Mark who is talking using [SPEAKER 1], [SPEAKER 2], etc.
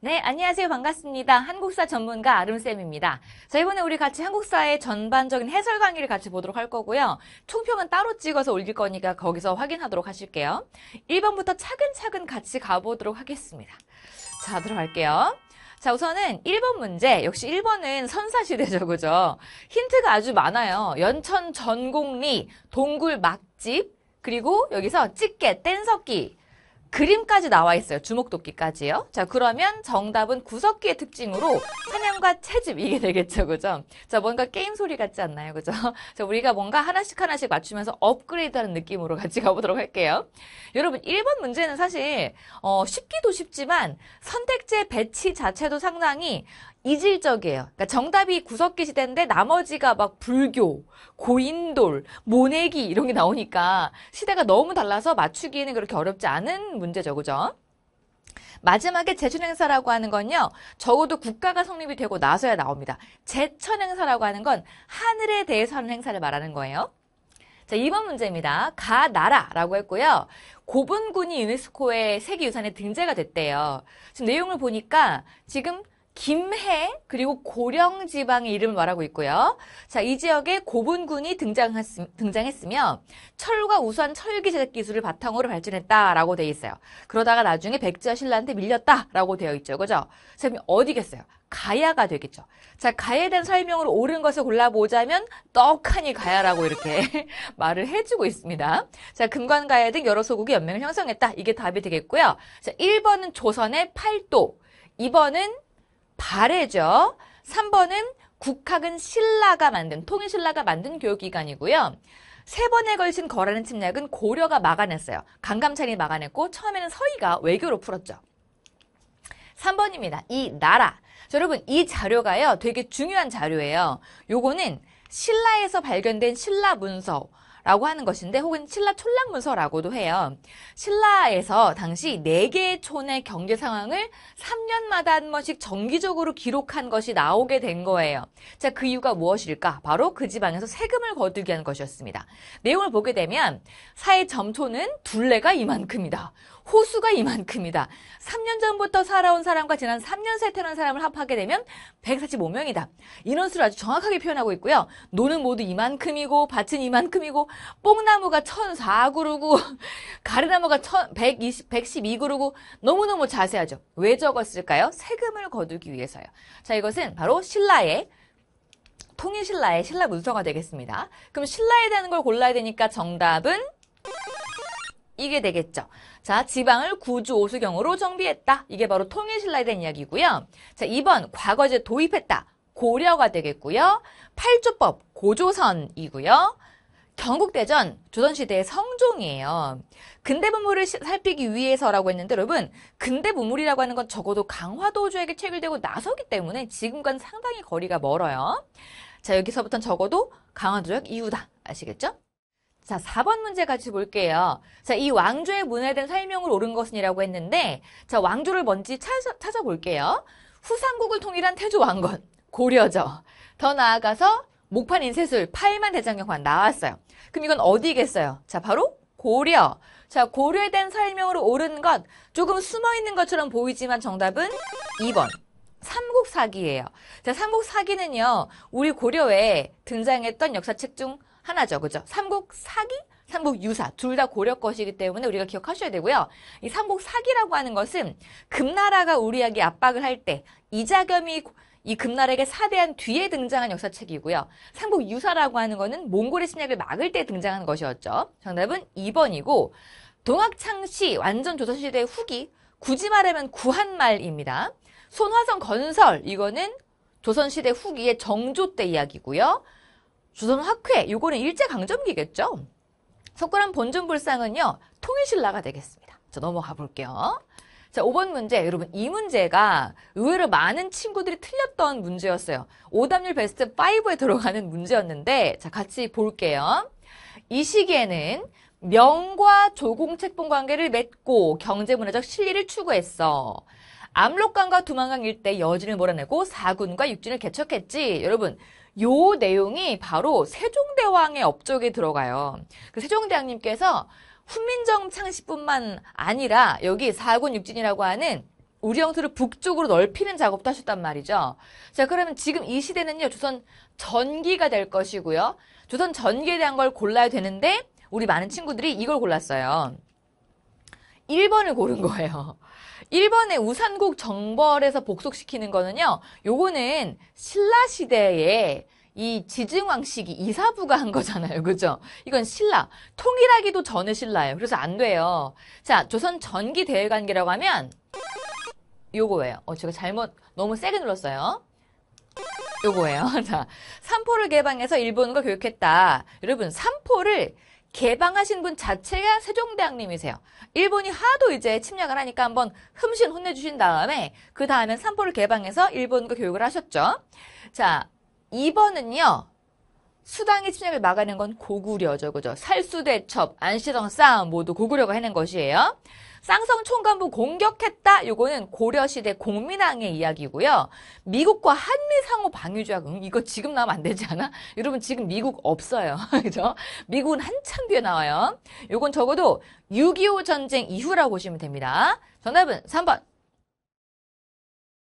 [SPEAKER 1] 네, 안녕하세요. 반갑습니다. 한국사 전문가 아름쌤입니다. 자, 이번에 우리 같이 한국사의 전반적인 해설 강의를 같이 보도록 할 거고요. 총평은 따로 찍어서 올릴 거니까 거기서 확인하도록 하실게요. 1번부터 차근차근 같이 가보도록 하겠습니다. 자, 들어갈게요. 자, 우선은 1번 문제. 역시 1번은 선사시대죠, 그죠? 힌트가 아주 많아요. 연천 전곡리, 동굴 막집, 그리고 여기서 찍게, 뗀석기. 그림까지 나와 있어요. 주목도끼까지요. 자, 그러면 정답은 구석기의 특징으로 사냥과 채집 이게 되겠죠. 그죠? 자, 뭔가 게임 소리 같지 않나요? 그죠? 자, 우리가 뭔가 하나씩 하나씩 맞추면서 업그레이드하는 느낌으로 같이 가보도록 할게요. 여러분, 1번 문제는 사실 어, 쉽기도 쉽지만 선택제 배치 자체도 상당히 이질적이에요. 그러니까 정답이 구석기 시대인데 나머지가 막 불교, 고인돌, 모내기 이런 게 나오니까 시대가 너무 달라서 맞추기에는 그렇게 어렵지 않은 문제죠. 그죠? 마지막에 제천행사라고 하는 건요. 적어도 국가가 성립이 되고 나서야 나옵니다. 제천행사라고 하는 건 하늘에 대해서 하는 행사를 말하는 거예요. 자, 2번 문제입니다. 가 나라라고 했고요. 고분군이 유네스코의 세계유산에 등재가 됐대요. 지금 내용을 보니까 지금 김해 그리고 고령 지방의 이름을 말하고 있고요. 자, 이 지역에 고분군이 등장했으, 등장했며 철과 우수한 철기 제작 기술을 바탕으로 발전했다라고 되어 있어요. 그러다가 나중에 백제와 신라한테 밀렸다라고 되어 있죠. 그죠? 자, 어디겠어요? 가야가 되겠죠. 자, 가야에 대한 설명으로 옳은 것을 골라보자면 떡하니 가야라고 이렇게 말을 해주고 있습니다. 자, 금관가야 등 여러 소국이 연맹을 형성했다. 이게 답이 되겠고요. 자, 1번은 조선의 팔도, 2번은 발해죠. 3번은 국학은 신라가 만든 통일신라가 만든 교육기관이고요. 세 번에 걸친 거라는 침략은 고려가 막아냈어요. 강감찬이 막아냈고 처음에는 서희가 외교로 풀었죠. 3번입니다. 이 나라. 자, 여러분 이 자료가요. 되게 중요한 자료예요. 요거는 신라에서 발견된 신라 문서 라고 하는 것인데 혹은 신라 촌락문서라고도 해요. 신라에서 당시 4개의 촌의 경제 상황을 3년마다 한 번씩 정기적으로 기록한 것이 나오게 된 거예요. 자, 그 이유가 무엇일까? 바로 그 지방에서 세금을 거두게 한 것이었습니다. 내용을 보게 되면 사의 점토는 둘레가 이만큼이다. 호수가 이만큼이다. 3년 전부터 살아온 사람과 지난 3년 새 태어난 사람을 합하게 되면 145명이다. 인원수를 아주 정확하게 표현하고 있고요. 노는 모두 이만큼이고 밭은 이만큼이고 뽕나무가 1004그루고 가르나무가 120, 112그루고 너무너무 자세하죠. 왜 적었을까요? 세금을 거두기 위해서요. 자 이것은 바로 신라의 통일신라의 신라 문서가 되겠습니다. 그럼 신라에 대한 걸 골라야 되니까 정답은 이게 되겠죠. 자, 지방을 구주 오수경으로 정비했다. 이게 바로 통일신라에 대한 이야기고요. 자, 2번 과거제 도입했다. 고려가 되겠고요. 팔조법 고조선이고요. 경국대전 조선시대의 성종이에요. 근대 문물을 살피기 위해서라고 했는데 여러분 근대 문물이라고 하는 건 적어도 강화도주에게 체결되고 나서기 때문에 지금과는 상당히 거리가 멀어요. 자 여기서부터는 적어도 강화도역 이후다. 아시겠죠? 자, 4번 문제 같이 볼게요. 자, 이 왕조의 문화에 대한 설명을 옳은 것은이라고 했는데 자, 왕조를 먼저 찾아, 찾아볼게요. 후삼국을 통일한 태조 왕건, 고려죠. 더 나아가서 목판 인쇄술 파일만 대장경관 나왔어요. 그럼 이건 어디겠어요? 자, 바로 고려. 자, 고려에 대한 설명으로 옳은 것 조금 숨어 있는 것처럼 보이지만 정답은 2번. 삼국사기예요. 자, 삼국사기는요. 우리 고려에 등장했던 역사책 중 하나죠. 그죠? 삼국사기 삼국유사 둘 다 고려 것이기 때문에 우리가 기억하셔야 되고요. 이 삼국사기라고 하는 것은 금나라가 우리에게 압박을 할 때 이자겸이 이금나에게 사대한 뒤에 등장한 역사책이고요. 삼국 유사라고 하는 것은 몽골의 침략을 막을 때 등장한 것이었죠. 정답은 2번이고 동학창시 완전 조선시대 후기 굳이 말하면 구한말입니다. 손화성 건설 이거는 조선시대 후기의 정조 때 이야기고요. 조선학회 이거는 일제강점기겠죠. 석굴암 본전불상은요 통일신라가 되겠습니다. 자 넘어가 볼게요. 자, 5번 문제. 여러분, 이 문제가 의외로 많은 친구들이 틀렸던 문제였어요. 오답률 베스트 5에 들어가는 문제였는데, 자, 같이 볼게요. 이 시기에는 명과 조공 책봉 관계를 맺고 경제문화적 실리를 추구했어. 압록강과 두만강 일대 여진을 몰아내고 사군과 육진을 개척했지. 여러분, 요 내용이 바로 세종대왕의 업적에 들어가요. 그 세종대왕님께서 훈민정 창시뿐만 아니라 여기 사군 육진이라고 하는 우리 영토를 북쪽으로 넓히는 작업도 하셨단 말이죠. 자, 그러면 지금 이 시대는요, 조선 전기가 될 것이고요. 조선 전기에 대한 걸 골라야 되는데, 우리 많은 친구들이 이걸 골랐어요. 1번을 고른 거예요. 1번에 우산국 정벌에서 복속시키는 거는요. 요거는 신라 시대에 이 지증왕식이 이사부가 한 거잖아요. 그죠? 이건 신라. 통일하기도 전에 신라예요. 그래서 안 돼요. 자, 조선 전기 대외관계라고 하면 요거예요. 어, 제가 잘못 너무 세게 눌렀어요. 요거예요. 자, 삼포를 개방해서 일본과 교육했다. 여러분, 삼포를 개방하신 분 자체가 세종대왕님이세요. 일본이 하도 이제 침략을 하니까 한번 흠신 혼내주신 다음에 그 다음엔 산포를 개방해서 일본과 교육을 하셨죠. 자, 2번은요. 수당의 침략을 막아낸 건 고구려죠. 그죠? 살수대첩, 안시성 싸움 모두 고구려가 해낸 것이에요. 쌍성 총관부 공격했다. 요거는 고려시대 공민왕의 이야기고요. 미국과 한미 상호 방위 조약. 음, 이거 지금 나오면 안 되지 않아? 여러분 지금 미국 없어요. 그죠? 미국은 한참 뒤에 나와요. 요건 적어도 6.25 전쟁 이후라고 보시면 됩니다. 정답은 3번.